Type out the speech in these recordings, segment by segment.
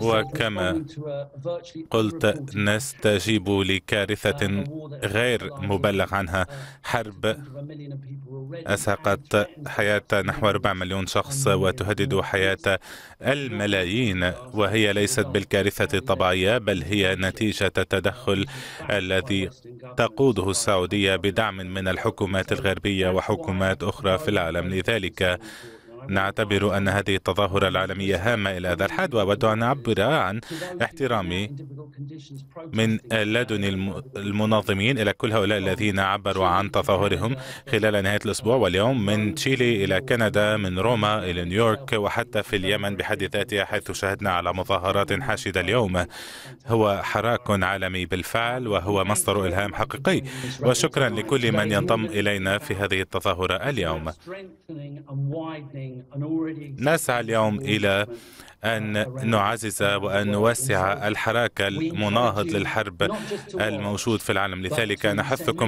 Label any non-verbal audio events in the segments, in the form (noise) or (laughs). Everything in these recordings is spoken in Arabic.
وكما قلت نستجيب uh, لكارثة غير مبلغ عنها uh, حرب أسهقت حياة نحو 4 مليون شخص وتهدد حياة الملايين وهي ليست بالكارثة الطبيعية بل هي نتيجة التدخل الذي تقوده السعودية بدعم من الحكومات الغربية وحكومات أخرى في العالم لذلك نعتبر أن هذه التظاهرة العالمية هامة إلى هذا الحد وأود أن أعبر عن احترامي من لدن المنظمين إلى كل هؤلاء الذين عبروا عن تظاهرهم خلال نهاية الأسبوع واليوم من تشيلي إلى كندا من روما إلى نيويورك وحتى في اليمن بحد ذاتها حيث شهدنا على مظاهرات حاشدة اليوم هو حراك عالمي بالفعل وهو مصدر إلهام حقيقي وشكرا لكل من ينضم إلينا في هذه التظاهرة اليوم نسعى اليوم الى أن آه، نعزز آه، وأن نوسع الحراك المناهض للحرب الموجود في العالم لذلك نحثكم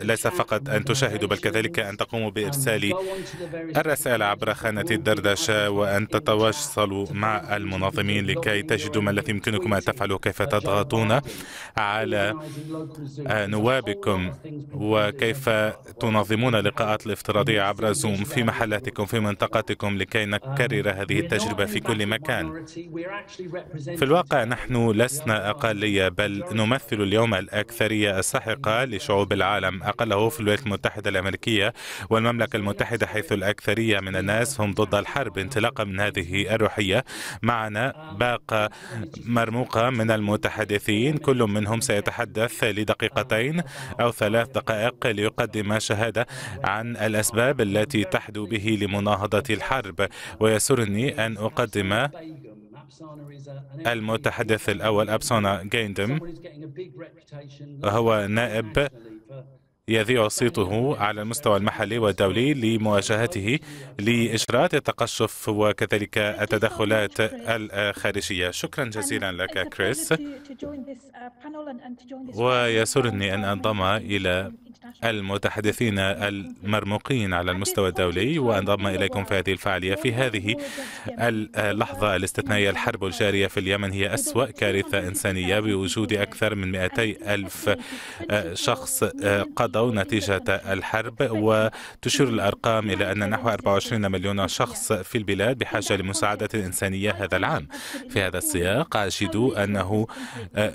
ليس فقط أن تشاهدوا بل كذلك أن تقوموا بإرسال الرسائل عبر خانة الدردشة وأن تتواصلوا مع المنظمين لكي تجدوا ما الذي يمكنكم أن تفعلوا كيف تضغطون على آه، نوابكم وكيف تنظمون لقاءات الافتراضية عبر زوم في محلاتكم في منطقتكم لكي um, نكرر هذه التجربة في كل مكان المكان في الواقع نحن لسنا أقلية بل نمثل اليوم الأكثرية الساحقة لشعوب العالم أقله في الولايات المتحدة الأمريكية والمملكة المتحدة حيث الأكثرية من الناس هم ضد الحرب انطلاقا من هذه الروحية معنا باقة مرموقة من المتحدثين كل منهم سيتحدث لدقيقتين أو ثلاث دقائق ليقدم شهادة عن الأسباب التي تحدو به لمناهضة الحرب ويسرني أن أقدم المتحدث الأول أبسونا جيندم هو نائب يذيع صيته على المستوى المحلي والدولي لمواجهته لإجراءات التقشف وكذلك التدخلات الخارجية شكرا جزيلا لك كريس uh, ويسرني أن أنضم إلى المتحدثين المرموقين على المستوى الدولي وانضم اليكم في هذه الفعاليه في هذه اللحظه الاستثنائيه الحرب الجاريه في اليمن هي اسوا كارثه انسانيه بوجود اكثر من 200 الف شخص قضوا نتيجه الحرب وتشير الارقام الى ان نحو 24 مليون شخص في البلاد بحاجه لمساعده انسانيه هذا العام في هذا السياق اجد انه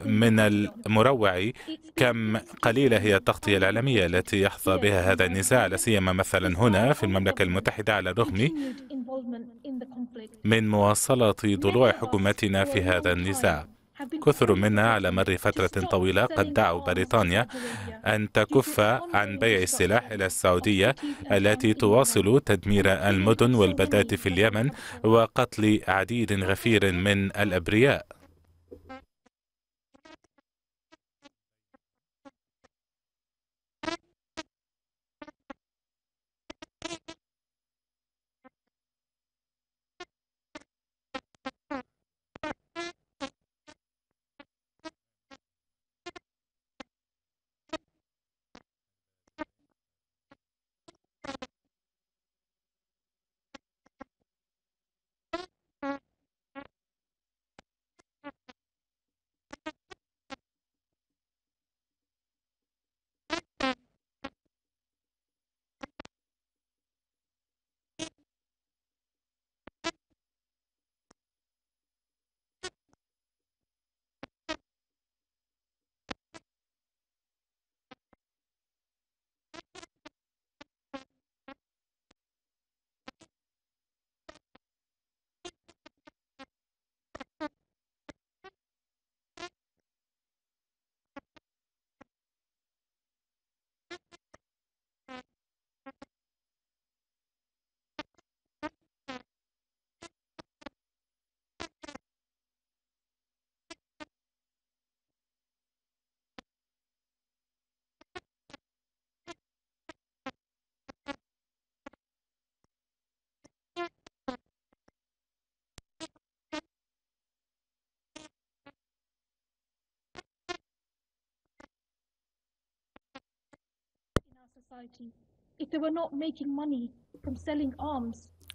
من المروع كم قليله هي التغطيه الاعلاميه الدولية التي يحظى بها هذا النزاع لا سيما مثلا هنا في المملكة المتحدة على الرغم من مواصلة ضلوع حكومتنا في هذا النزاع كثر منا على مر فترة طويلة قد دعوا بريطانيا أن تكف عن بيع السلاح إلى السعودية التي تواصل تدمير المدن والبدات في اليمن وقتل عديد غفير من الأبرياء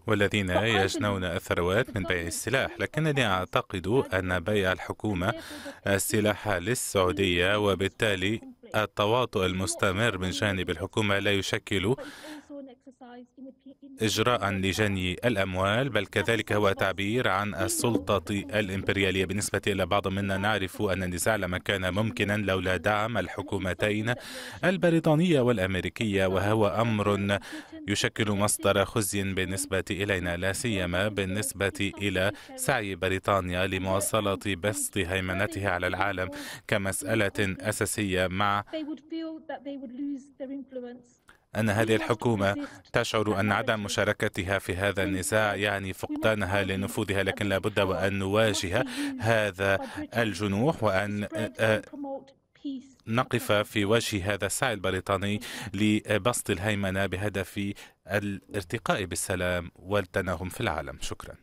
والذين يجنون الثروات من بيع السلاح لكنني أعتقد أن بيع الحكومة السلاح للسعودية وبالتالي التواطؤ المستمر من جانب الحكومة لا يشكل إجراء لجني الأموال بل كذلك هو تعبير عن السلطة الإمبريالية بالنسبة إلى بعض منا نعرف أن النزاع لما كان ممكنا لولا دعم الحكومتين البريطانية والأمريكية وهو أمر يشكل مصدر خزي بالنسبة إلينا لا سيما بالنسبة إلى سعي بريطانيا لمواصلة بسط هيمنتها على العالم كمسألة أساسية مع أن هذه الحكومة تشعر أن عدم مشاركتها في هذا النزاع يعني فقدانها لنفوذها لكن لا بد وأن نواجه هذا الجنوح وأن آه، آه، نقف في وجه هذا السعي البريطاني لبسط الهيمنة بهدف الارتقاء بالسلام والتناغم في العالم شكرا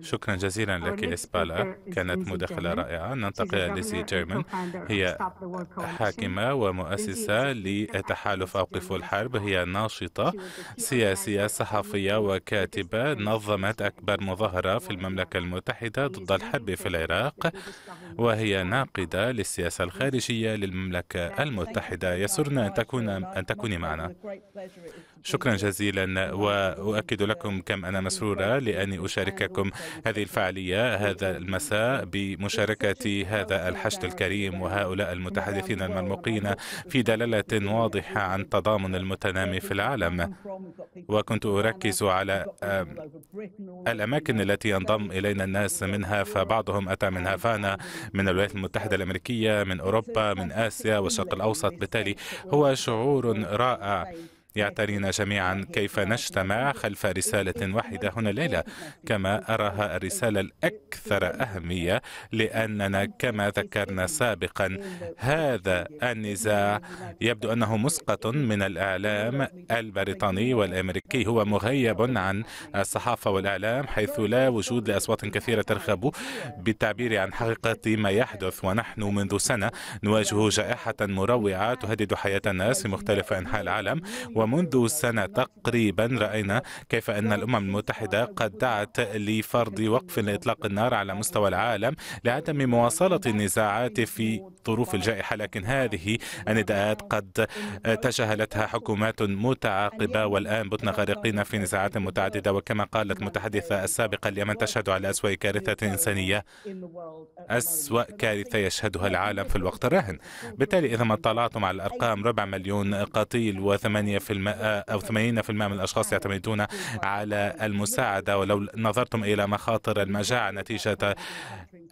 شكرا جزيلا لك إسبالا كانت مداخلة رائعة ننتقل لسي جيرمان هي حاكمة ومؤسسة لتحالف أوقف الحرب هي ناشطة سياسية صحفية وكاتبة نظمت أكبر مظاهرة في المملكة المتحدة ضد الحرب في العراق وهي ناقدة للسياسة الخارجية للمملكة المتحدة يسرنا أن تكون أن تكوني معنا شكرا جزيلا وأؤكد لكم كم أنا مسرورة أيوة، لأني أيوة، أيوة، أشارككم هذه الفعالية هذا المساء بمشاركة هذا الحشد الكريم وهؤلاء المتحدثين المرموقين في دلالة واضحة عن تضامن المتنامي في العالم وكنت أركز على الأماكن التي ينضم إلينا الناس منها فبعضهم أتى من هافانا من الولايات المتحدة الأمريكية من أوروبا من آسيا والشرق الأوسط بالتالي هو شعور رائع يعترينا جميعا كيف نجتمع خلف رسالة واحدة هنا الليلة كما أراها الرسالة الأكثر أهمية لأننا كما ذكرنا سابقا هذا النزاع يبدو أنه مسقط من الإعلام البريطاني والأمريكي هو مغيب عن الصحافة والإعلام حيث لا وجود لأصوات كثيرة ترغب بالتعبير عن حقيقة ما يحدث ونحن منذ سنة نواجه جائحة مروعة تهدد حياة الناس في مختلف أنحاء العالم و ومنذ سنة تقريبا رأينا كيف أن الأمم المتحدة قد دعت لفرض وقف لإطلاق النار على مستوى العالم لعدم مواصلة النزاعات في ظروف الجائحة لكن هذه النداءات قد تجاهلتها حكومات متعاقبة والآن بتنا غارقين في نزاعات متعددة وكما قالت المتحدثة السابقة اليمن تشهد على أسوأ كارثة إنسانية أسوأ كارثة يشهدها العالم في الوقت الراهن بالتالي إذا ما اطلعتم على الأرقام ربع مليون قتيل وثمانية في أو 80% من الأشخاص يعتمدون على المساعدة ولو نظرتم إلى مخاطر المجاعة نتيجة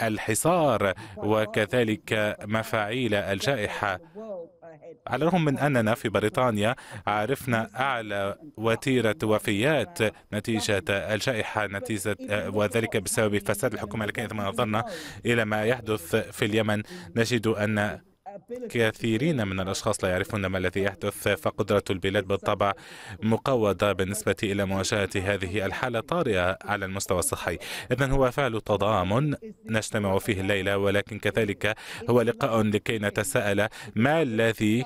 الحصار وكذلك مفاعيل الجائحة على الرغم من أننا في بريطانيا عرفنا أعلى وتيرة وفيات نتيجة الجائحة نتيجة وذلك بسبب فساد الحكومة لكن إذا ما نظرنا إلى ما يحدث في اليمن نجد أن كثيرين من الأشخاص لا يعرفون ما الذي يحدث فقدرة البلاد بالطبع مقوضة بالنسبة إلى مواجهة هذه الحالة الطارئة على المستوى الصحي إذا هو فعل تضامن نجتمع فيه الليلة ولكن كذلك هو لقاء لكي نتساءل ما الذي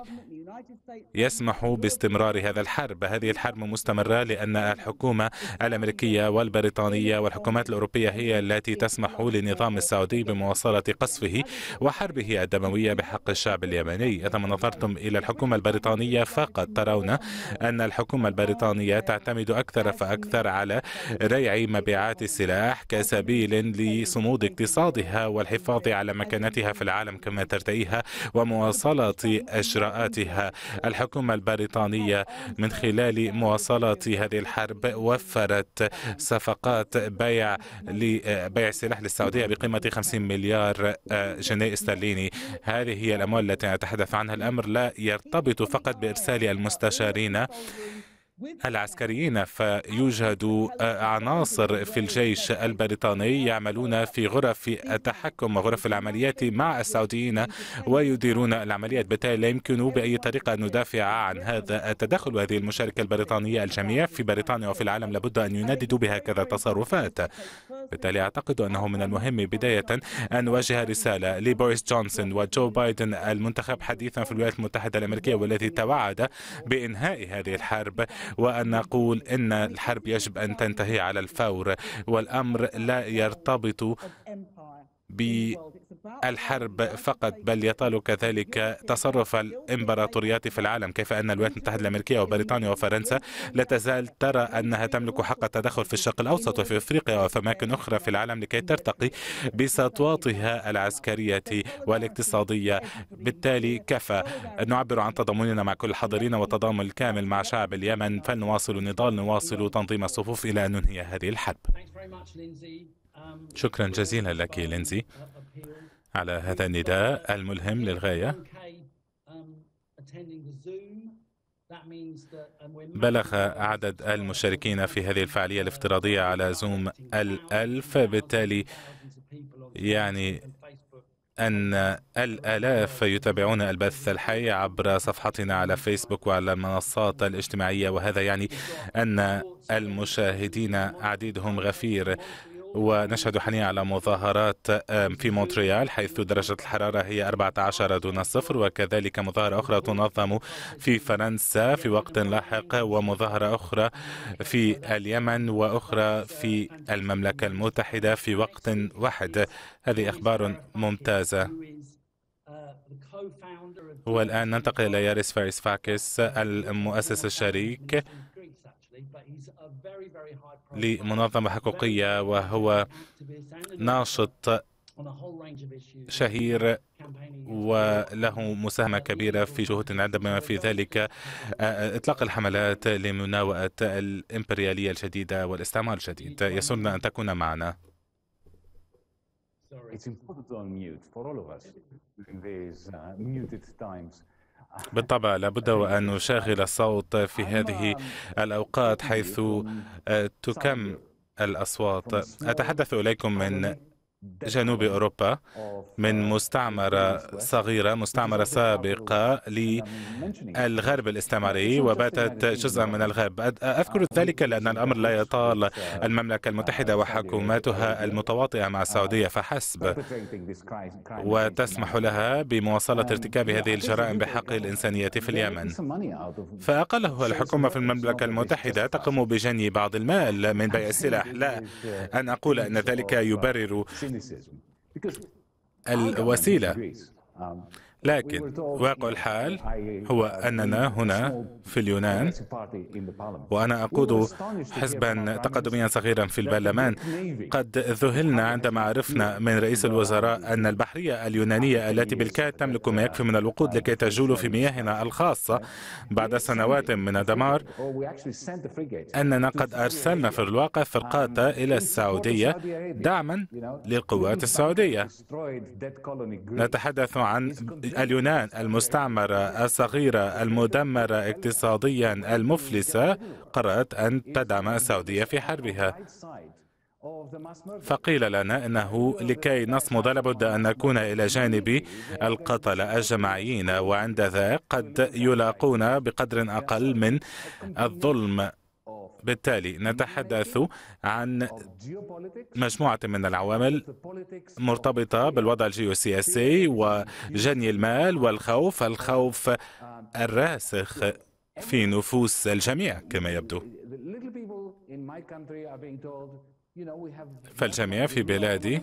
يسمح باستمرار هذا الحرب هذه الحرب مستمرة لأن الحكومة الأمريكية والبريطانية والحكومات الأوروبية هي التي تسمح للنظام السعودي بمواصلة قصفه وحربه الدموية بحق الشعب اليمني إذا ما نظرتم إلى الحكومة البريطانية فقط ترون أن الحكومة البريطانية تعتمد أكثر فأكثر على ريع مبيعات السلاح كسبيل لصمود اقتصادها والحفاظ على مكانتها في العالم كما ترتئيها ومواصلة إجراءاتها الحكومة البريطانية من خلال مواصلة هذه الحرب وفرت صفقات بيع لبيع سلاح للسعودية بقيمة 50 مليار آه، جنيه استرليني هذه هي الأموال التي أتحدث عنها الأمر لا يرتبط فقط بإرسال المستشارين العسكريين فيوجد آه، عناصر في الجيش البريطاني يعملون في غرف التحكم وغرف العمليات مع السعوديين ويديرون العمليات بالتالي لا يمكن بأي طريقة أن ندافع عن هذا التدخل وهذه المشاركة البريطانية الجميع في بريطانيا وفي العالم لابد أن ينددوا بهكذا تصرفات بالتالي أعتقد أنه من المهم بداية أن نوجه رسالة لبوريس جونسون وجو بايدن المنتخب حديثا في الولايات المتحدة الأمريكية والذي توعد بإنهاء هذه الحرب وأن نقول إن الحرب يجب أن تنتهي على الفور والأمر لا يرتبط ب الحرب فقط بل يطال كذلك تصرف الإمبراطوريات في العالم كيف أن الولايات المتحدة الأمريكية وبريطانيا وفرنسا لا تزال ترى أنها تملك حق التدخل في الشرق الأوسط وفي أفريقيا وفي أماكن أخرى في العالم لكي ترتقي بسطواتها العسكرية والاقتصادية بالتالي كفى نعبر عن تضامننا مع كل الحاضرين والتضامن الكامل مع شعب اليمن فلنواصل النضال نواصل تنظيم الصفوف إلى أن ننهي هذه الحرب um, شكرا جزيلا لك لينزي على هذا النداء الملهم للغاية بلغ عدد المشاركين في هذه الفعالية الافتراضية على زوم الألف بالتالي يعني أن الآلاف يتابعون البث الحي عبر صفحتنا على فيسبوك وعلى المنصات الاجتماعية وهذا يعني أن المشاهدين عديدهم غفير ونشهد حاليا على مظاهرات في مونتريال حيث درجة الحرارة هي 14 دون الصفر وكذلك مظاهرة أخرى تنظم في فرنسا في وقت لاحق ومظاهرة أخرى في اليمن وأخرى في المملكة المتحدة في وقت واحد هذه أخبار ممتازة والآن ننتقل إلى ياريس فارس فاكس المؤسس الشريك لمنظمة حقوقية وهو ناشط شهير وله مساهمة كبيرة في جهود عدة بما في ذلك آه، إطلاق الحملات لمناوئة الإمبريالية الجديدة والاستعمار الجديد يسرنا أن تكون معنا It's important to unmute for all of us in these uh, muted times. بالطبع لابد وأن نشغل الصوت في هذه الأوقات حيث آه، تكم الأصوات أتحدث إليكم من جنوب أوروبا من مستعمرة صغيرة مستعمرة سابقة للغرب الاستعماري وباتت جزءا من الغرب أذكر ذلك لأن الأمر لا يطال المملكة المتحدة وحكوماتها المتواطئة مع السعودية فحسب وتسمح لها بمواصلة ارتكاب هذه الجرائم بحق الإنسانية في اليمن فأقله الحكومة في المملكة المتحدة تقوم بجني بعض المال من بيع السلاح لا أن أقول أن ذلك يبرر الوسيله لكن واقع الحال هو أننا هنا في اليونان وأنا أقود حزبا تقدميا صغيرا في البرلمان قد ذهلنا عندما عرفنا من رئيس الوزراء أن البحرية اليونانية التي بالكاد تملك ما يكفي uh, من الوقود uh, لكي تجول في مياهنا الخاصة uh, بعد سنوات من الدمار أننا قد أرسلنا في الواقع فرقات um, إلى السعودية دعما للقوات السعودية نتحدث عن اليونان المستعمرة الصغيرة المدمرة اقتصاديا المفلسة قررت أن تدعم السعودية في حربها فقيل لنا انه لكي نصمد لابد ان نكون الى جانب القتلة الجماعيين وعند ذاك قد يلاقون بقدر اقل من الظلم بالتالي نتحدث عن مجموعة من العوامل مرتبطة بالوضع الجيوسياسي وجني المال والخوف الخوف الراسخ في نفوس الجميع كما يبدو فالجميع في بلادي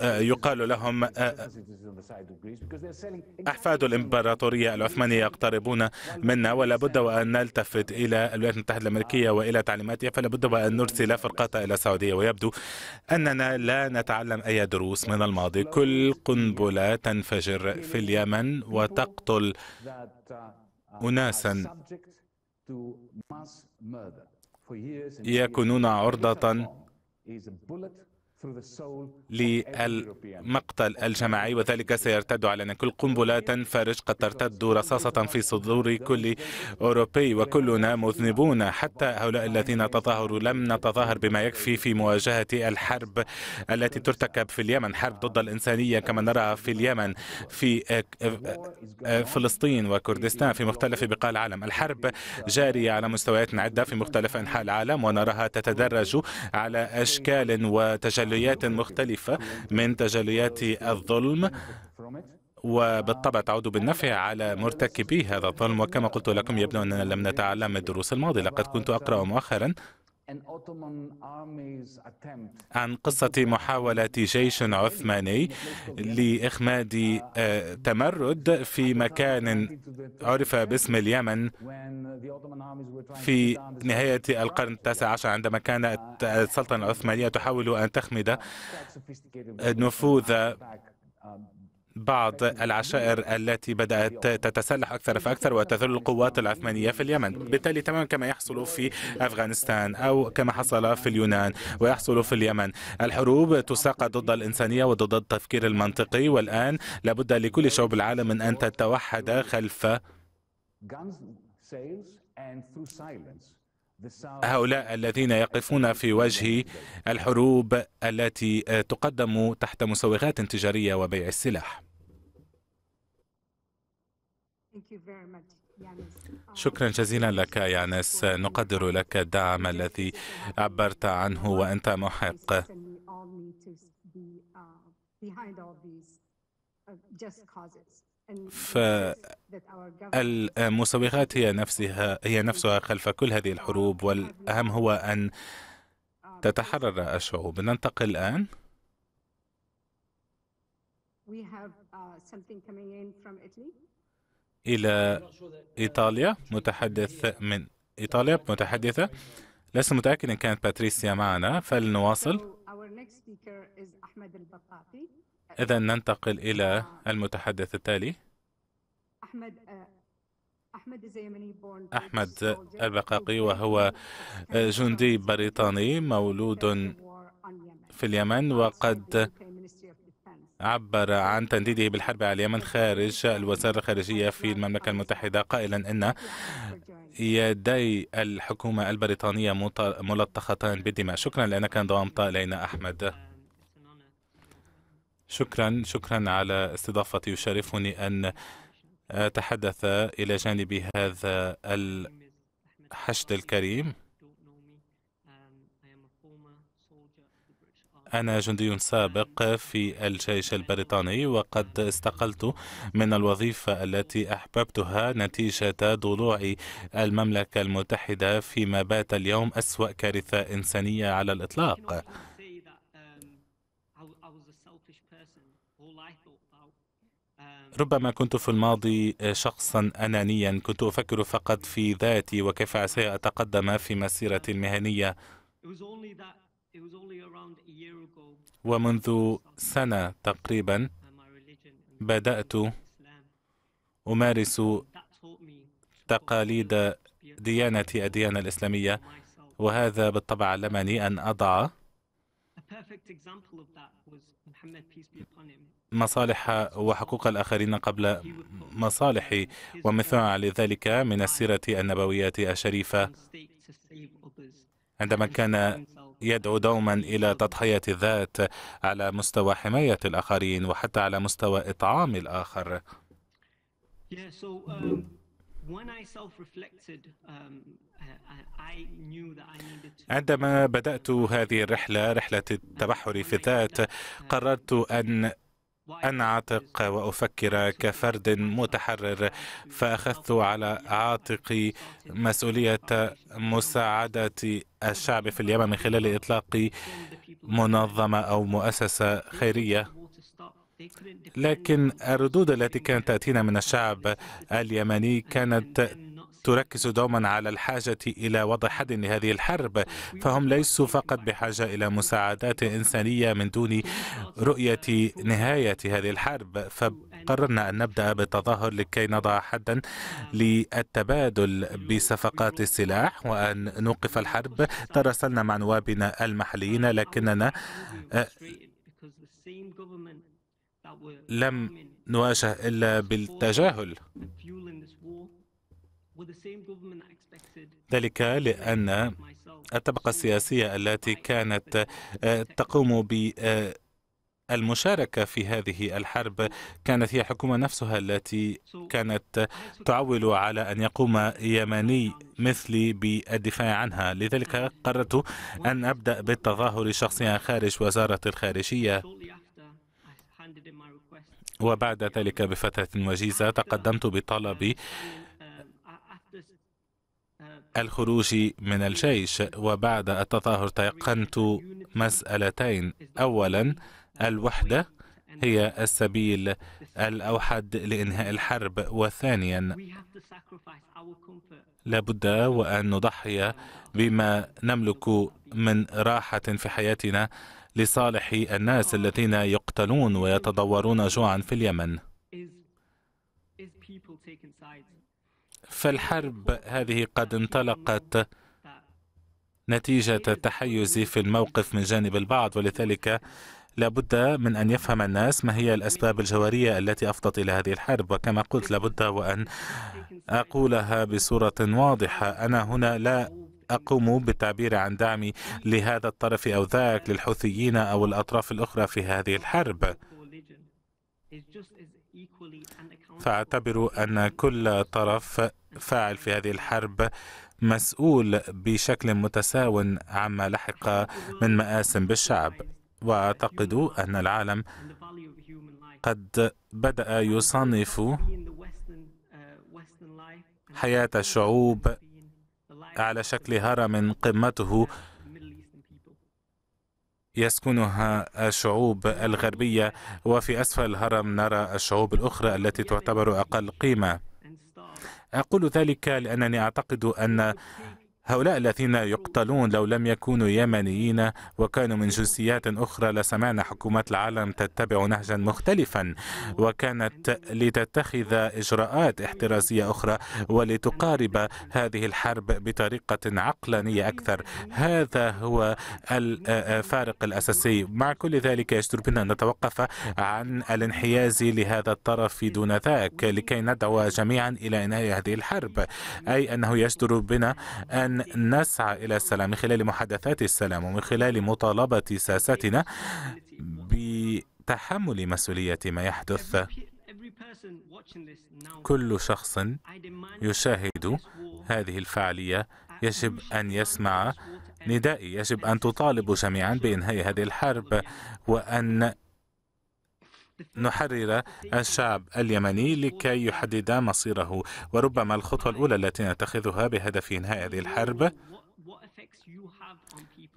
آه، يقال لهم آه، آه، أحفاد الإمبراطورية العثمانية يقتربون منا ولا بد وأن نلتفت إلى الولايات المتحدة الأمريكية uh, وإلى تعليماتها فلا بد وأن نرسل فرقة إلى السعودية ويبدو أننا لا نتعلم أي دروس من الماضي كل قنبلة تنفجر في اليمن وتقتل uh, أناسا يكونون عرضة is a bullet للمقتل الجماعي وذلك سيرتد علينا كل قنبلة تنفرج قد ترتد رصاصة في صدور كل أوروبي وكلنا مذنبون حتى هؤلاء الذين تظاهروا لم نتظاهر بما يكفي في مواجهة الحرب التي ترتكب في اليمن حرب ضد الإنسانية كما نراها في اليمن في فلسطين وكردستان في مختلف بقاع العالم الحرب جارية على مستويات عدة في مختلف أنحاء العالم ونراها تتدرج على أشكال وتجلي تجليات مختلفة من تجليات الظلم وبالطبع تعود بالنفع على مرتكبي هذا الظلم وكما قلت لكم يبدو أننا لم نتعلم الدروس الماضية لقد كنت أقرأ مؤخرا عن قصة محاولة جيش عثماني لإخماد آه، تمرد في مكان عرف باسم اليمن في نهاية القرن التاسع عشر عندما كانت السلطنة العثمانية تحاول أن تخمد نفوذ بعض العشائر التي بدأت تتسلح أكثر فأكثر وتذل القوات العثمانية في اليمن بالتالي تماما كما يحصل في أفغانستان أو كما حصل في اليونان ويحصل في اليمن الحروب تساق ضد الإنسانية وضد التفكير المنطقي والآن لابد لكل شعوب العالم من أن تتوحد خلف هؤلاء الذين يقفون في وجه الحروب التي تقدم تحت مسوغات تجاريه وبيع السلاح شكرا جزيلا لك يا ناس نقدر لك الدعم الذي عبرت عنه وانت محق uh, just causes. فالمسوغات هي نفسها هي نفسها خلف كل هذه الحروب والأهم هو أن تتحرر الشعوب ننتقل الآن uh, إلى إيطاليا متحدث من إيطاليا متحدثة لست متأكد إن كانت باتريسيا معنا فلنواصل إذا ننتقل إلى المتحدث التالي أحمد آه، أحمد البقاقي وهو جندي بريطاني مولود في اليمن وقد عبر عن تنديده بالحرب على اليمن خارج الوزارة الخارجية في المملكة المتحدة قائلا أن يدي الحكومة البريطانية ملطختان بالدماء شكرا لأنك انضمت إلينا أحمد شكرا شكرا على استضافتي يشرفني أن أتحدث إلى جانب هذا الحشد الكريم أنا جندي سابق في الجيش البريطاني وقد استقلت من الوظيفة التي أحببتها نتيجة ضلوع المملكة المتحدة فيما بات اليوم أسوأ كارثة إنسانية على الإطلاق. ربما كنت في الماضي آه، شخصا أنانيا كنت أفكر فقط في ذاتي وكيف ساتقدم في مسيرتي المهنية ومنذ سنة تقريبا بدأت أمارس تقاليد ديانتي الديانة الإسلامية وهذا بالطبع علمني أن أضع مصالح وحقوق الآخرين قبل مصالحي ومثل على ذلك من السيرة النبوية الشريفة عندما كان يدعو دوما إلى تضحية الذات على مستوى حماية الآخرين وحتى على مستوى إطعام الآخر عندما بدأت هذه الرحلة رحلة التبحر في الذات قررت أن أن أعتق وأفكر كفرد متحرر فأخذت على عاتقي مسؤولية مساعدة الشعب في اليمن من خلال إطلاق منظمة أو مؤسسة خيرية لكن الردود التي كانت تأتينا من الشعب اليمني كانت تركز دوما على الحاجة إلى وضع حد لهذه الحرب فهم ليسوا فقط بحاجة إلى مساعدات إنسانية من دون رؤية نهاية هذه الحرب فقررنا أن نبدأ بالتظاهر لكي نضع حدا للتبادل بصفقات السلاح وأن نوقف الحرب تراسلنا مع نوابنا المحليين لكننا آه، لم نواجه إلا بالتجاهل ذلك لأن الطبقة السياسية التي كانت آه، تقوم ب آه، المشاركة في هذه الحرب كانت هي الحكومة نفسها التي كانت تعول على أن يقوم يمني مثلي بالدفاع عنها لذلك قررت أن أبدأ بالتظاهر شخصيا خارج وزارة الخارجية وبعد ذلك بفترة وجيزة تقدمت بطلبي الخروج من الجيش وبعد التظاهر تيقنت مسألتين أولا الوحدة هي السبيل الأوحد لإنهاء الحرب وثانيا لابد وأن نضحي بما نملك من راحة في حياتنا لصالح الناس الذين يقتلون ويتضورون جوعا في اليمن فالحرب هذه قد انطلقت نتيجة التحيز في الموقف من جانب البعض ولذلك لابد من أن يفهم الناس ما هي الأسباب الجوهرية التي أفضت إلى هذه الحرب وكما قلت لابد وأن أقولها بصورة واضحة أنا هنا لا أقوم بالتعبير عن دعمي لهذا الطرف أو ذاك للحوثيين أو الأطراف الأخرى في هذه الحرب فأعتبر أن كل طرف فاعل في هذه الحرب مسؤول بشكل متساو عما لحق من مآس بالشعب وأعتقد أن العالم قد بدأ يصنف حياة الشعوب على شكل هرم قمته يسكنها الشعوب الغربية وفي أسفل الهرم نرى الشعوب الأخرى التي تعتبر أقل قيمة أقول ذلك لأنني أعتقد أن هؤلاء الذين يقتلون لو لم يكونوا يمنيين وكانوا من جنسيات أخرى لسمعنا حكومات العالم تتبع نهجا مختلفا وكانت لتتخذ إجراءات احترازية أخرى ولتقارب هذه الحرب بطريقة عقلانية أكثر هذا هو الفارق الأساسي مع كل ذلك يجدر بنا أن نتوقف عن الانحياز لهذا الطرف دون ذاك لكي ندعو جميعا إلى إنهاء هذه الحرب أي أنه يجدر بنا أن أن نسعى إلى السلام من خلال محادثات السلام ومن خلال مطالبة ساستنا بتحمل مسؤولية ما يحدث كل شخص يشاهد هذه الفعالية يجب أن يسمع ندائي يجب أن تطالبوا جميعا بإنهاء هذه الحرب وأن نحرر الشعب اليمني لكي يحدد مصيره وربما الخطوة الأولى التي نتخذها بهدف إنهاء هذه الحرب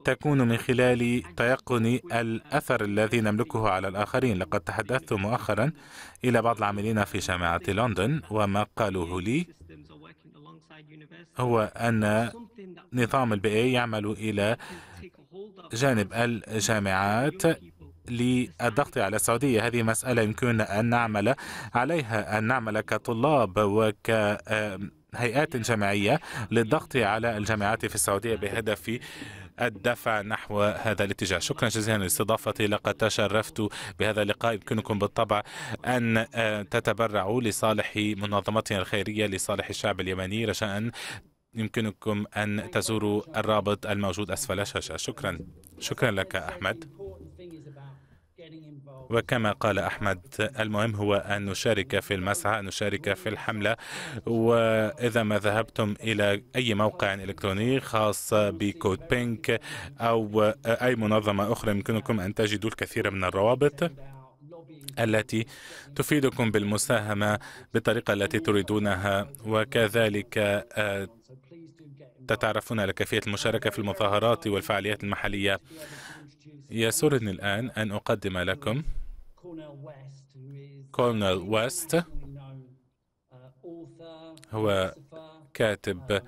تكون من خلال تيقن الأثر الذي نملكه على الآخرين لقد تحدثت مؤخرا إلى بعض العاملين في جامعة لندن وما قالوه لي هو أن نظام البيئي يعمل إلى جانب الجامعات للضغط على السعودية هذه مسألة يمكن أن نعمل عليها أن نعمل كطلاب وك هيئات جامعية للضغط على الجامعات في السعودية بهدف الدفع نحو هذا الاتجاه شكرا جزيلا لاستضافتي لقد تشرفت بهذا اللقاء يمكنكم بالطبع أن تتبرعوا لصالح منظمتنا الخيرية لصالح الشعب اليمني رجاء يمكنكم أن تزوروا الرابط الموجود أسفل الشاشة شكرا شكرا لك أحمد وكما قال أحمد المهم هو أن نشارك في المسعى أن نشارك في الحملة وإذا ما ذهبتم إلى أي موقع إلكتروني خاص بكود بينك أو أي منظمة أخرى يمكنكم أن تجدوا الكثير من الروابط التي تفيدكم بالمساهمة بالطريقة التي تريدونها وكذلك آه، تتعرفون على كيفية المشاركة في المظاهرات والفعاليات المحلية يسرني الآن أن أقدم لكم كولنيل ويست هو كاتب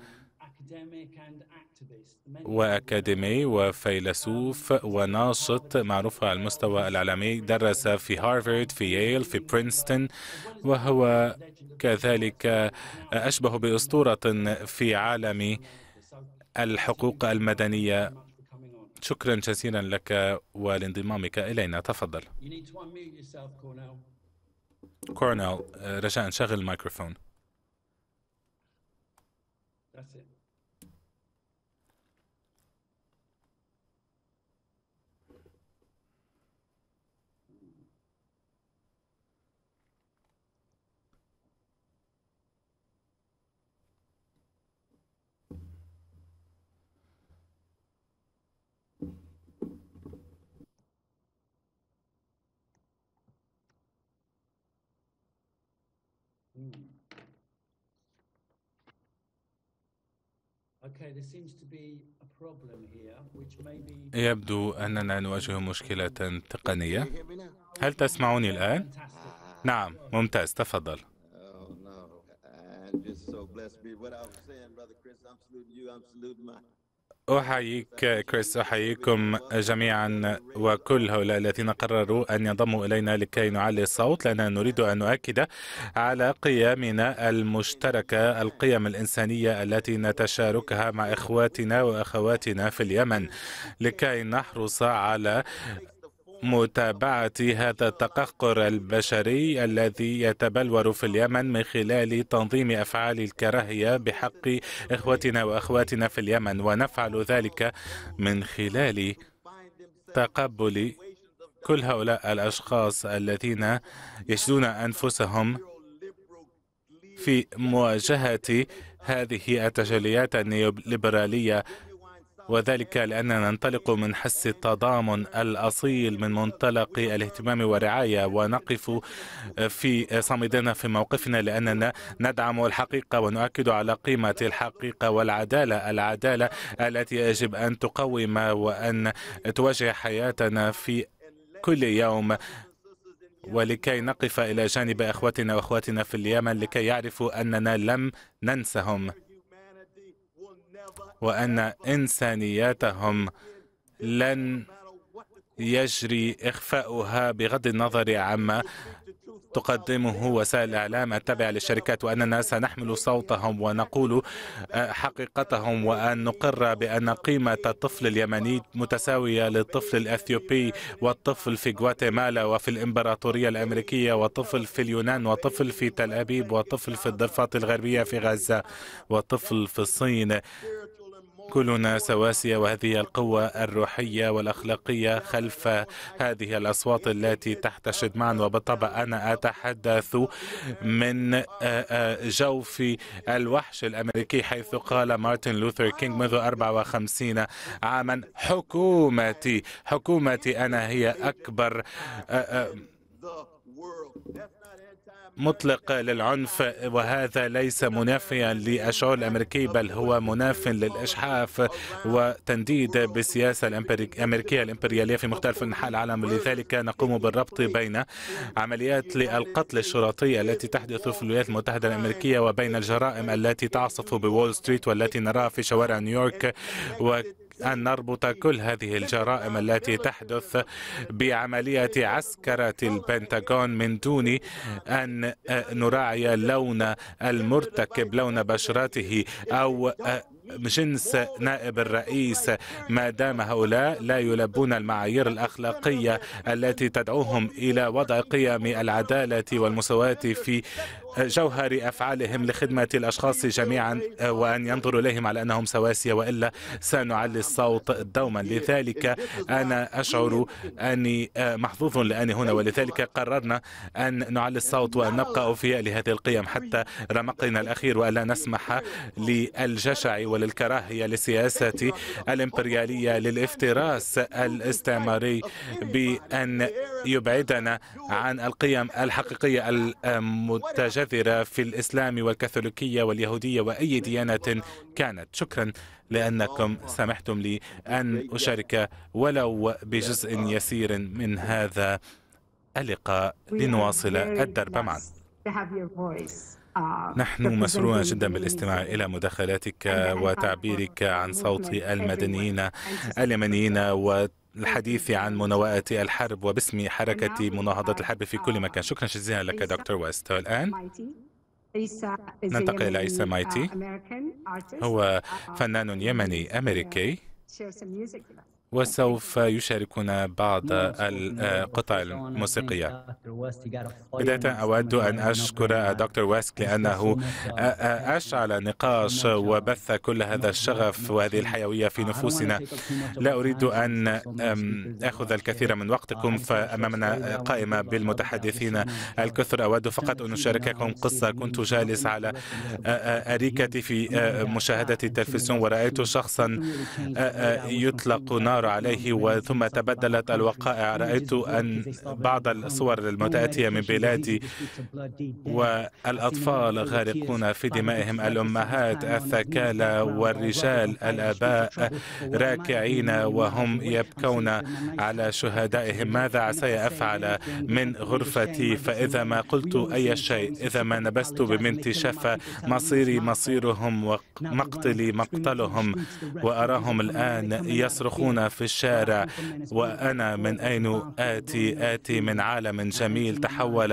وأكاديمي وفيلسوف وناشط معروف على المستوى العالمي درس في هارفارد في ييل في برينستون وهو كذلك أشبه بأسطورة في عالم الحقوق المدنية شكرا جزيلا لك ولانضمامك إلينا تفضل كورنيل آه، رجاء شغل الميكروفون That's it. يبدو أننا نواجه مشكلة تقنية هل تسمعوني الآن؟ نعم ممتاز تفضل just so blessed to be what I was saying, Brother Chris. I'm saluting you. I'm saluting my أحييك كريس أحييكم جميعا وكل هؤلاء الذين قرروا أن ينضموا إلينا لكي نعلي الصوت لأننا نريد أن نؤكد على قيمنا المشتركة القيم الإنسانية التي نتشاركها مع إخواتنا وأخواتنا في اليمن لكي نحرص على متابعة هذا التقهقر البشري الذي يتبلور في اليمن من خلال تنظيم أفعال الكراهية بحق إخوتنا وأخواتنا في اليمن ونفعل ذلك من خلال تقبل كل هؤلاء الأشخاص الذين يجدون أنفسهم في مواجهة هذه التجليات النيوليبرالية وذلك لأننا ننطلق من حس التضامن الأصيل من منطلق الاهتمام والرعاية ونقف في صمدنا في موقفنا لأننا ندعم الحقيقة ونؤكد على قيمة الحقيقة والعدالة العدالة التي يجب أن تقوم وأن تواجه حياتنا في كل يوم ولكي نقف إلى جانب أخوتنا وأخواتنا في اليمن لكي يعرفوا أننا لم ننسهم وأن إنسانياتهم لن يجري إخفاؤها بغض النظر عما تقدمه وسائل الإعلام التابعة للشركات وأننا سنحمل صوتهم ونقول آه، حقيقتهم وأن نقر بأن قيمة الطفل اليمني متساوية للطفل الأثيوبي والطفل في غواتيمالا وفي الإمبراطورية الأمريكية وطفل في اليونان وطفل في تل أبيب وطفل في الضفة الغربية في غزة وطفل في الصين كلنا سواسية وهذه القوة الروحية والأخلاقية خلف هذه الأصوات التي تحتشد معا وبالطبع أنا أتحدث من آه، آه، جوف الوحش الأمريكي حيث قال مارتن لوثر كينغ منذ 54 عاما حكومتي حكومتي أنا هي أكبر آه، مطلق للعنف وهذا ليس منافيا للشعور الامريكي بل هو مناف للاشحاف وتنديد بالسياسه الامريكيه الامبرياليه في مختلف انحاء العالم لذلك نقوم بالربط بين عمليات للقتل الشرطي التي تحدث في الولايات المتحده الامريكيه وبين الجرائم التي تعصف بول ستريت والتي نراها في شوارع نيويورك و أن نربط كل هذه الجرائم التي تحدث بعملية عسكرة البنتاغون من دون أن نراعي لون المرتكب لون بشرته أو جنس نائب الرئيس ما دام هؤلاء لا يلبون المعايير الأخلاقية التي تدعوهم إلى وضع قيم العدالة والمساواة في جوهر أفعالهم لخدمة الأشخاص جميعا وأن ينظروا إليهم على أنهم سواسية وإلا سنعلي الصوت دوما لذلك أنا أشعر أني محظوظ لأني هنا ولذلك قررنا أن نعلي الصوت وأن نبقى أوفياء لهذه القيم حتى رمقنا الأخير وألا نسمح للجشع وللكراهية للسياسة الإمبريالية للافتراس الاستعماري بأن يبعدنا عن القيم الحقيقية المتجدده منجذرة في الإسلام والكاثوليكية واليهودية وأي ديانة كانت شكرا لأنكم سمحتم لي أن أشارك ولو بجزء يسير من هذا اللقاء لنواصل الدرب معا نحن مسرورون جدا بالاستماع إلى مداخلاتك وتعبيرك عن صوت المدنيين اليمنيين وت الحديث عن مناوئة الحرب وباسم حركة مناهضة الحرب في كل مكان شكرا جزيلا لك دكتور ويست الآن ننتقل إلى عيسى uh, مايتي هو uh, فنان يمني أمريكي uh, وسوف يشاركون بعض القطع آه، الموسيقية بداية أود أن أشكر دكتور ويسك لأنه آه، آه، أشعل نقاش وبث كل هذا الشغف وهذه الحيوية في نفوسنا لا أريد أن أخذ الكثير من وقتكم فأمامنا قائمة بالمتحدثين الكثر أود فقط أن أشارككم قصة كنت جالس على أريكتي في مشاهدة التلفزيون ورأيت شخصا يطلق نار النار عليه وثم تبدلت الوقائع رأيت أن بعض الصور المتأتية من بلادي والأطفال غارقون في دمائهم الأمهات الثكالى والرجال الآباء راكعين وهم يبكون على شهدائهم ماذا عسي أفعل من غرفتي فإذا ما قلت أي شيء إذا ما نبست بمنتي شفة مصيري مصيرهم ومقتلي مقتلهم وأراهم الآن يصرخون في الشارع وأنا من أين آتي آتي من عالم جميل تحول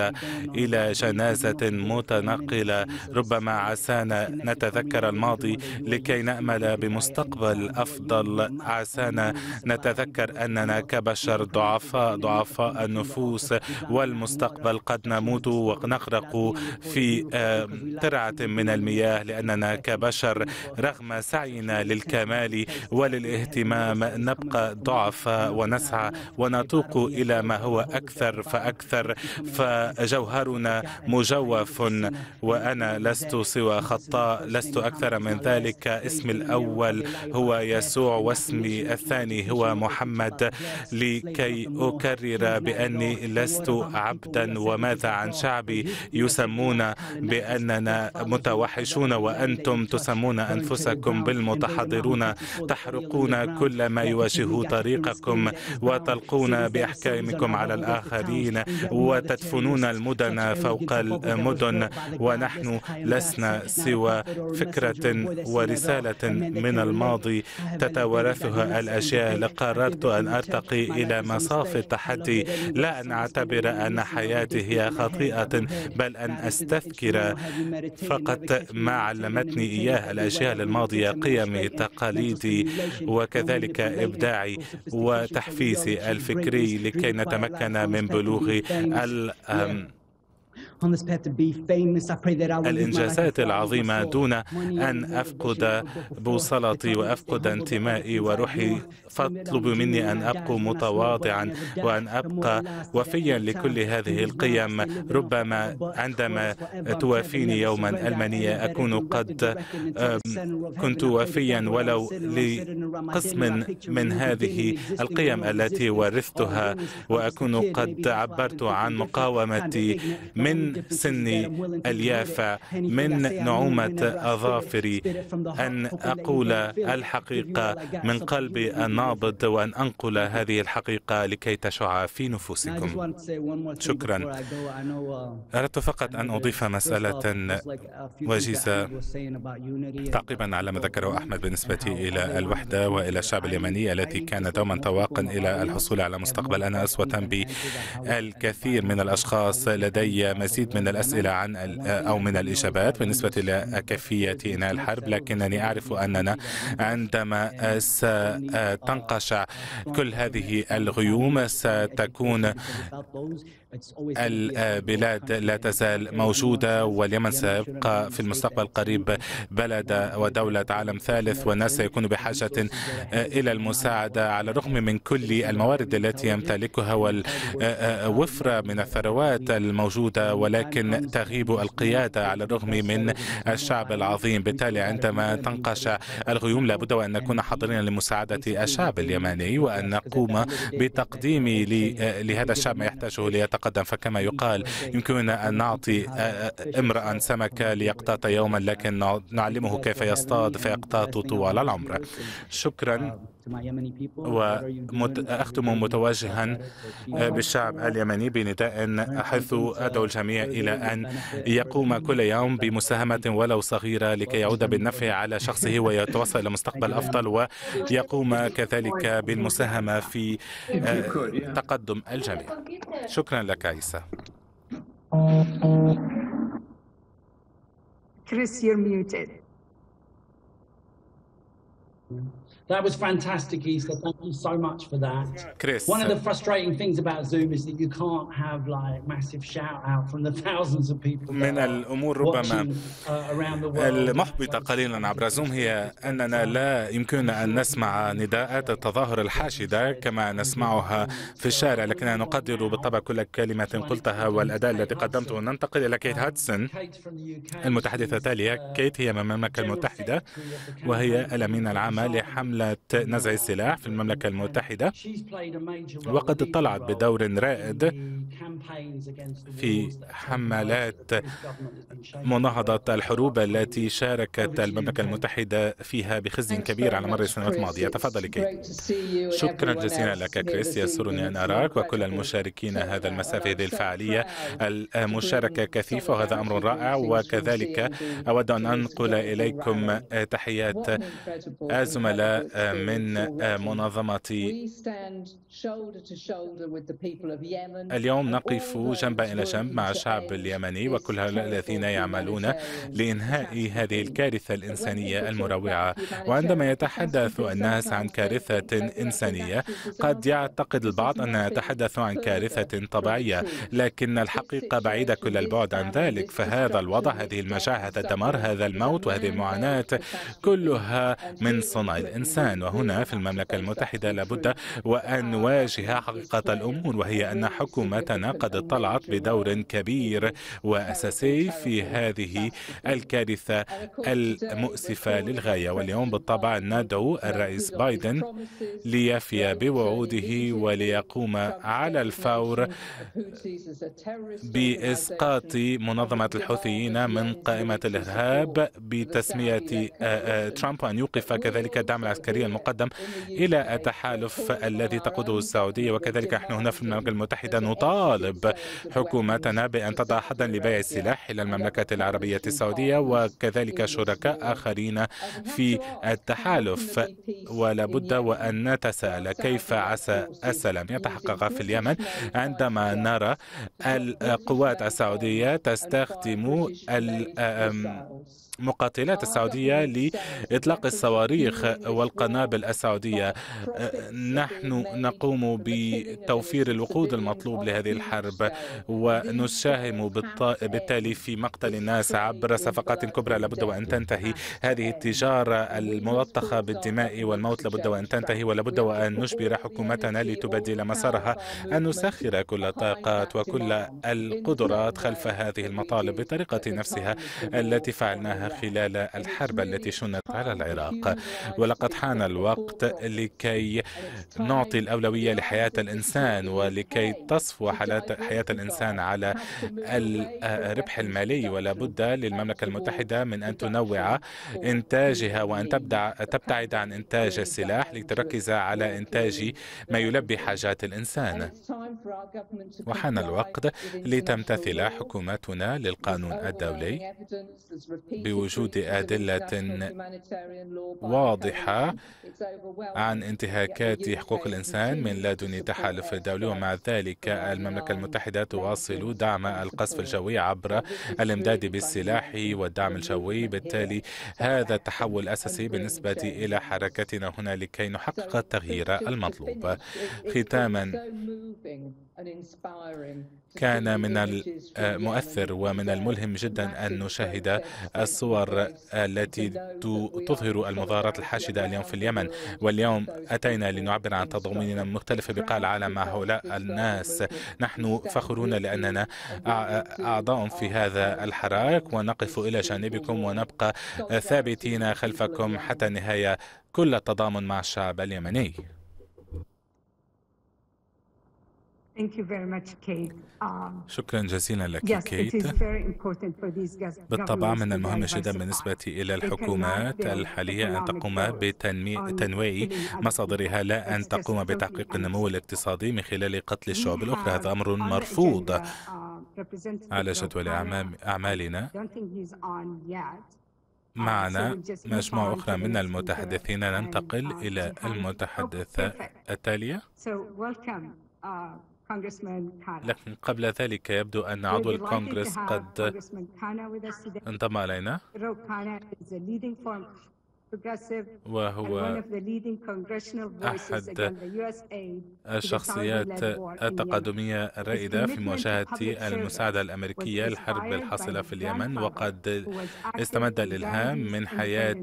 إلى جنازة متنقلة ربما عسانا نتذكر الماضي لكي نأمل بمستقبل أفضل عسانا نتذكر أننا كبشر ضعفاء ضعفاء النفوس والمستقبل قد نموت ونغرق في ترعة من المياه لأننا كبشر رغم سعينا للكمال وللاهتمام نبقى ضعف ونسعى ونتوق إلى ما هو أكثر فأكثر فجوهرنا مجوف وأنا لست سوى خطاء لست أكثر من ذلك اسمي الأول هو يسوع واسمي الثاني هو محمد لكي أكرر بأني لست عبدا وماذا عن شعبي يسمون بأننا متوحشون وأنتم تسمون أنفسكم بالمتحضرون تحرقون كل ما يواجه تواجهوا طريقكم وتلقون بأحكامكم على الآخرين وتدفنون المدن فوق المدن ونحن لسنا سوى فكرة ورسالة من الماضي تتوارثها الأجيال قررت أن أرتقي إلى مصاف التحدي لا أن أعتبر أن حياتي هي خطيئة بل أن أستذكر فقط ما علمتني إياه الأجيال الماضية قيمي تقاليدي وكذلك إبداع الابداعي وتحفيزي الفكري لكي نتمكن من بلوغ الإنجازات العظيمة دون أن أفقد بوصلتي وأفقد انتمائي وروحي فاطلبوا مني أن أبقى متواضعا وأن أبقى وفيا لكل هذه القيم ربما عندما توافيني يوما ألمانيا أكون قد كنت وفيا ولو لقسم من هذه القيم التي ورثتها وأكون قد عبرت عن مقاومتي من سني اليافة من نعومة أظافري أن أقول الحقيقة من قلبي النار أعبد وأن أنقل هذه الحقيقة لكي تشع في نفوسكم شكرا أردت فقط أن أضيف مسألة وجيزة تعقيبا على ما ذكره أحمد بالنسبة إلى الوحدة وإلى الشعب اليمني التي كان دوما تواقا إلى الحصول على مستقبل أنا أسوة بالكثير من الأشخاص لدي مزيد من الأسئلة عن أو من الإجابات بالنسبة كيفية إنهاء الحرب لكنني أعرف أننا عندما ستنقل المنقشه كل هذه الغيوم ستكون البلاد لا تزال موجودة واليمن سيبقى في المستقبل القريب بلد ودولة عالم ثالث والناس سيكون بحاجة إلى المساعدة على الرغم من كل الموارد التي يمتلكها والوفرة آه، آه، من الثروات الموجودة ولكن تغيب القيادة على الرغم من الشعب العظيم بالتالي عندما تنقش الغيوم لابد وأن نكون حاضرين لمساعدة الشعب اليمني وأن نقوم بتقديم لهذا الشعب ما يحتاجه ليتقدم تقدم فكما يقال يمكننا أن نعطي امرأة سمكة ليقتات يوما لكن نعلمه كيف يصطاد فيقتات طوال العمر شكرا وأختم متوجها بالشعب اليمني بنداء حيث uh, أدعو الجميع إلى أن يقوم كل يوم بمساهمة ولو صغيرة لكي يعود بالنفع على شخصه ويتوصل إلى مستقبل أفضل ويقوم كذلك بالمساهمة في آه، تقدم الجميع شكرا لك عيسى Chris, you're muted. That was fantastic, Easter. Thank you so much for that. Chris. One of the frustrating things about Zoom is that you can't have like massive shout out from the (laughs) thousands of people. من الأمور ربما uh, المحبطة قليلا عبر زوم هي أننا لا يمكننا أن نسمع نداءات التظاهر الحاشدة كما نسمعها في الشارع لكننا نقدر بالطبع كل كلمة قلتها والأداء الذي قدمته ننتقل إلى كيت هاتسون المتحدثة التالية كيت هي من المملكة المتحدة وهي الأمينة العامة القائمة لحملة نزع السلاح في المملكة المتحدة وقد اطلعت بدور رائد في حملات مناهضة الحروب التي شاركت المملكة المتحدة فيها بخزي كبير على مر السنوات الماضية تفضل كيت شكرا جزيلا لك كريس يسرني أن أراك وكل المشاركين هذا المساء في هذه الفعالية المشاركة كثيفة وهذا أمر رائع وكذلك أود أن أنقل إليكم تحيات زملاء آه، من آه، منظمة اليوم نقف جنبا إلى جنب مع الشعب اليمني وكل هؤلاء الذين يعملون لإنهاء هذه الكارثة الإنسانية المروعة وعندما يتحدث الناس عن كارثة إنسانية قد يعتقد البعض أننا نتحدث عن كارثة طبيعية لكن الحقيقة بعيدة كل البعد عن ذلك فهذا الوضع هذه المجاعة هذا الدمار هذا الموت وهذه المعاناة كلها من صنع الإنسان وهنا في المملكة المتحدة لابد وأن نواجه حقيقة الأمور وهي أن حكومتنا قد اطلعت بدور كبير وأساسي في هذه الكارثة المؤسفة للغاية واليوم بالطبع ندعو الرئيس بايدن ليفي بوعوده وليقوم على الفور بإسقاط منظمة الحوثيين من قائمة الإرهاب بتسمية آه، آه، ترامب وأن يوقف كذلك وكذلك الدعم العسكري المقدم إلى التحالف الذي تقوده السعودية وكذلك نحن هنا في المملكة المتحدة نطالب حكومتنا بأن تضع حدا لبيع السلاح إلى المملكة العربية السعودية وكذلك شركاء آخرين في التحالف ولا بد وأن نتساءل كيف عسى السلام يتحقق في اليمن عندما نرى القوات السعودية تستخدم مقاتلات آه، السعودية لإطلاق الصواريخ والقنابل السعودية آه، نحن نقوم بتوفير الوقود المطلوب لهذه الحرب ونساهم بالتالي في مقتل الناس عبر صفقات كبرى لابد وأن تنتهي هذه التجارة الملطخة بالدماء والموت لابد وأن تنتهي ولابد وأن نجبر يعني حكومتنا لتبدل مسارها أن نسخر كل الطاقات وكل القدرات خلف هذه المطالب بطريقة نفسها التي فعلناها خلال الحرب التي شنت على العراق ولقد حان الوقت لكي نعطي الأولوية لحياة الإنسان ولكي تصفو حياة الإنسان على الربح المالي ولا بد للمملكة المتحدة من أن تنوع إنتاجها وأن تبدع تبتعد عن إنتاج السلاح لتركز على إنتاج ما يلبي حاجات الإنسان وحان الوقت لتمتثل حكومتنا للقانون الدولي لوجود أدلة واضحة عن انتهاكات حقوق الإنسان من لدن تحالف دولي ومع ذلك المملكة المتحدة تواصل دعم القصف الجوي عبر الامداد بالسلاح والدعم الجوي بالتالي هذا التحول أساسي بالنسبة إلى حركتنا هنا لكي نحقق التغيير المطلوب ختاما كان من المؤثر آه، ومن الملهم جدا أن نشاهد الصور التي تظهر المظاهرات الحاشدة اليوم في اليمن واليوم أتينا لنعبر عن تضامننا المختلف بقاع العالم مع هؤلاء الناس نحن فخورون لأننا أعضاء في هذا الحراك ونقف إلى جانبكم ونبقى ثابتين خلفكم حتى نهاية كل التضامن مع الشعب اليمني Um, شكرا جزيلا لك كيت بالطبع من المهم جدا بالنسبة إلى الحكومات الحالية أن تقوم بتنويع مصادرها لا أن تقوم بتحقيق النمو الاقتصادي من خلال قتل الشعوب الأخرى هذا أمر مرفوض uh, على جدول أعمالنا uh, معنا مجموعة أخرى من المتحدثين ننتقل uh, إلى المتحدثة oh, التالية. لكن قبل ذلك يبدو أن عضو الكونغرس قد انضم إلينا وهو أحد الشخصيات التقدمية الرائدة في مواجهة المساعدة الأمريكية للحرب الحاصلة في اليمن وقد استمد الإلهام من حياة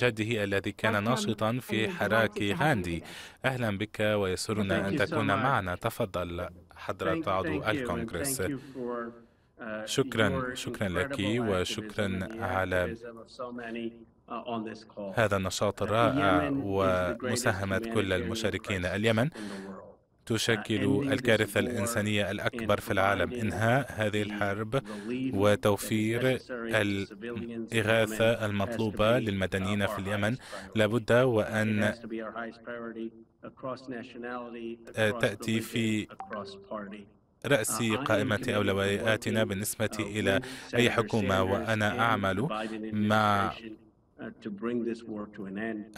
جده الذي كان ناشطا في حراك غاندي أهلا بك ويسرنا أن تكون معنا تفضل حضرة عضو الكونغرس Uh, شكرا شكرا لك وشكرا على uh, هذا النشاط uh, الرائع ومساهمة كل المشاركين اليمن تشكل الكارثة الإنسانية الأكبر في العالم إنهاء هذه الحرب وتوفير الإغاثة المطلوبة للمدنيين في اليمن لابد وأن تأتي في رأس آه، قائمة أولوياتنا بالنسبة إلى أي حكومة وأنا أعمل مع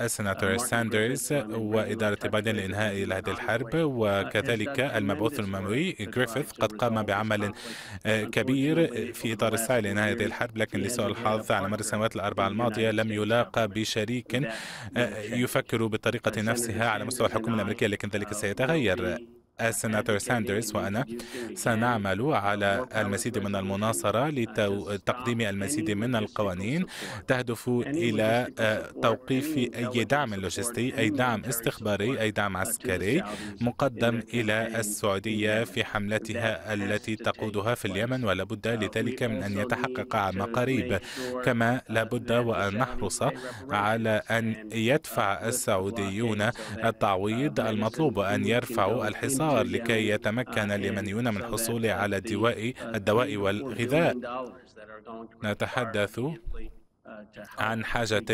السناتور ساندرز وإدارة بايدن uh, آه، uh, لإنهاء هذه الحرب وكذلك المبعوث المموي جريفيث قد قام بعمل كبير في إطار السعي لإنهاء هذه الحرب لكن لسوء الحظ على مر السنوات الأربعة الماضية لم يلاقى بشريك آه، يفكر بالطريقة نفسها على مستوى الحكومة الأمريكية لكن ذلك uh, سيتغير السناتور ساندرز وأنا سنعمل على المزيد من المناصرة لتقديم المزيد من القوانين تهدف يعني إلى آه، توقيف يعني أي دعم لوجستي يعني أي دعم استخباري أي دعم عسكري مقدم إلى السعودية في حملتها التي تقودها في اليمن ولابد آه، لذلك من أن يتحقق عما قريب كما لابد وأن نحرص على أن يدفع السعوديون التعويض آه، المطلوب أن يرفعوا الحصار النهار لكي يتمكن اليمنيون من الحصول على الدواء الدواء والغذاء نتحدث عن حاجة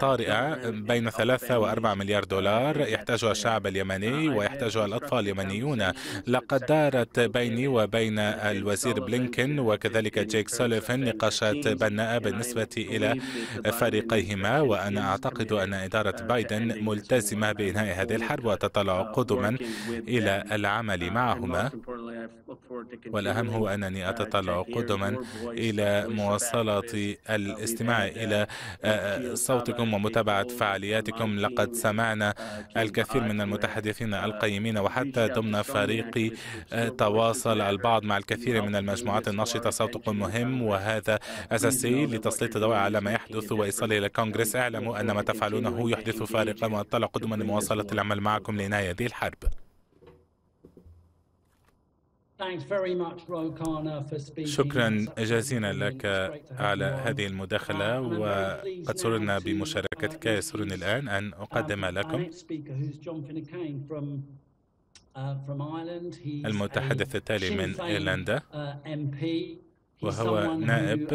طارئة بين ثلاثة وأربعة مليار دولار يحتاجها الشعب اليمني ويحتاجها الأطفال اليمنيون لقد دارت بيني وبين الوزير بلينكن وكذلك جيك سوليفن نقاشات بناءة بالنسبة إلى فريقيهما وأنا أعتقد أن إدارة بايدن ملتزمة بإنهاء هذه الحرب وتطلع قدما إلى العمل معهما والأهم هو أنني أتطلع قدما إلى مواصلة الاستماع إلى آه، آه، صوتكم ومتابعة فعالياتكم لقد سمعنا الكثير من المتحدثين القيمين وحتى ضمن فريقي آه، تواصل البعض مع الكثير من المجموعات الناشطة صوتكم مهم وهذا أساسي لتسليط الضوء على ما يحدث وإيصاله إلى الكونغرس اعلموا أن ما تفعلونه يحدث فارقا وأطلع قدما لمواصلة العمل معكم لنهاية هذه الحرب شكرا جزيلا لك على هذه المداخلة uh, وقد سررنا بمشاركتك يسرني الآن أن أقدم لكم uh, المتحدث التالي من إيرلندا uh, وهو نائب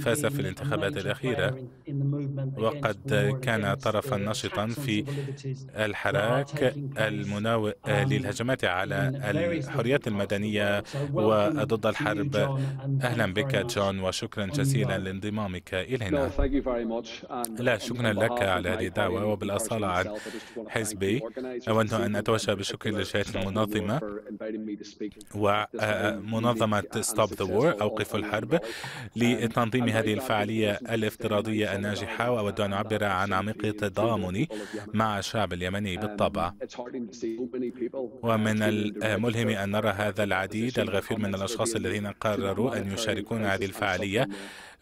فاز في الانتخابات الأخيرة وقد كان uh, طرفا نشطا في الحراك المناوئ um, آه، للهجمات على الحريات المدنية وضد الحرب uh, أهلا بك جون وشكرا جزيلا لانضمامك إلينا لا شكرا لك على هذه الدعوة وبالأصالة عن حزبي أود أن أتوجه بشكر للجهات المنظمة ومنظمة ستوب ذا وور أوقف الحرب لتنظيم هذه الفعالية الافتراضية الناجحة وأود أن أعبر عن عميق تضامني مع الشعب اليمني بالطبع ومن الملهم أن نرى هذا العديد الغفير من الأشخاص الذين قرروا أن يشاركون هذه الفعالية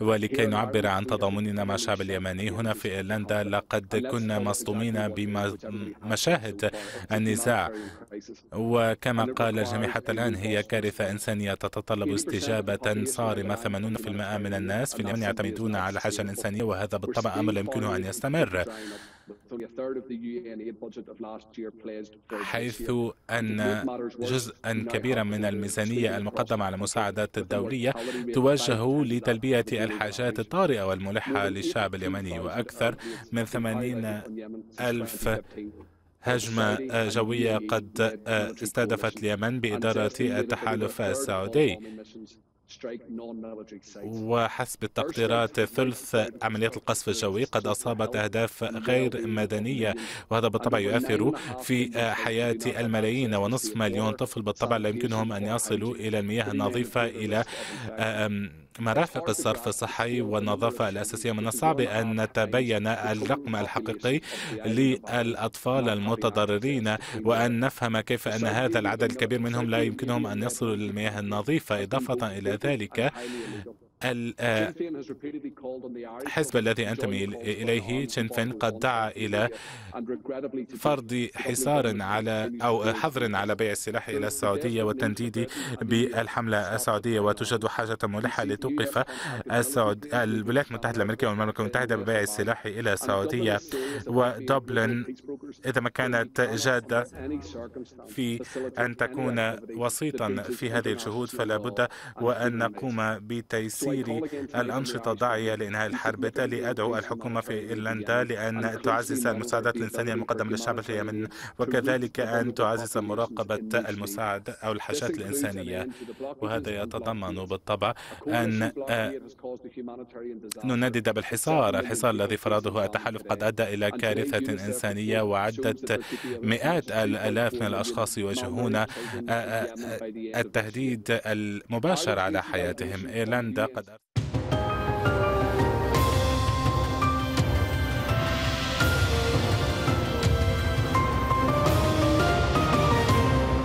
ولكي نعبر عن تضامننا مع الشعب اليمني هنا في ايرلندا لقد كنا مصدومين بمشاهد النزاع وكما قال الجميع حتى الآن هي كارثة إنسانية تتطلب استجابة صارمة 80% من الناس في اليمن يعتمدون على الحاجة الإنسانية وهذا بالطبع أمر لا يمكنه أن يستمر حيث أن جزءا كبيرا من الميزانية المقدمة على المساعدات الدولية توجه لتلبية الحاجات الطارئة والملحة للشعب اليمني وأكثر من ثمانين ألف هجمة جوية قد استهدفت اليمن بإدارة التحالف السعودي وحسب التقديرات ثلث عمليات القصف الجوي قد أصابت أهداف غير مدنية وهذا بالطبع يؤثر في حياة الملايين ونصف مليون طفل بالطبع لا يمكنهم أن يصلوا إلى المياه النظيفة إلى مرافق الصرف الصحي والنظافة الأساسية من الصعب أن نتبين الرقم الحقيقي للأطفال المتضررين وأن نفهم كيف أن هذا العدد الكبير منهم لا يمكنهم أن يصلوا للمياه النظيفة إضافة إلى ذلك الحزب آه، الذي أنتمي إليه تشينفين قد دعا إلى فرض حصار على أو حظر على بيع السلاح إلى السعودية والتنديد بالحملة السعودية وتوجد حاجة ملحة لتوقف السعود الولايات المتحدة الأمريكية والمملكة المتحدة ببيع السلاح إلى السعودية ودبلن إذا ما كانت جادة في أن تكون وسيطا في هذه الجهود فلا بد وأن نقوم بتيسير تسيير الأنشطة الداعية لإنهاء الحرب بالتالي أدعو الحكومة في إيرلندا لأن تعزز المساعدات الإنسانية المقدمة للشعب في اليمن وكذلك أن تعزز مراقبة المساعد أو الحاجات الإنسانية وهذا يتضمن بالطبع أن آه، نندد بالحصار الحصار الذي فرضه التحالف قد أدى إلى كارثة إنسانية وعدة مئات الآلاف من الأشخاص يواجهون آه، آه، التهديد المباشر على حياتهم إيرلندا para dar.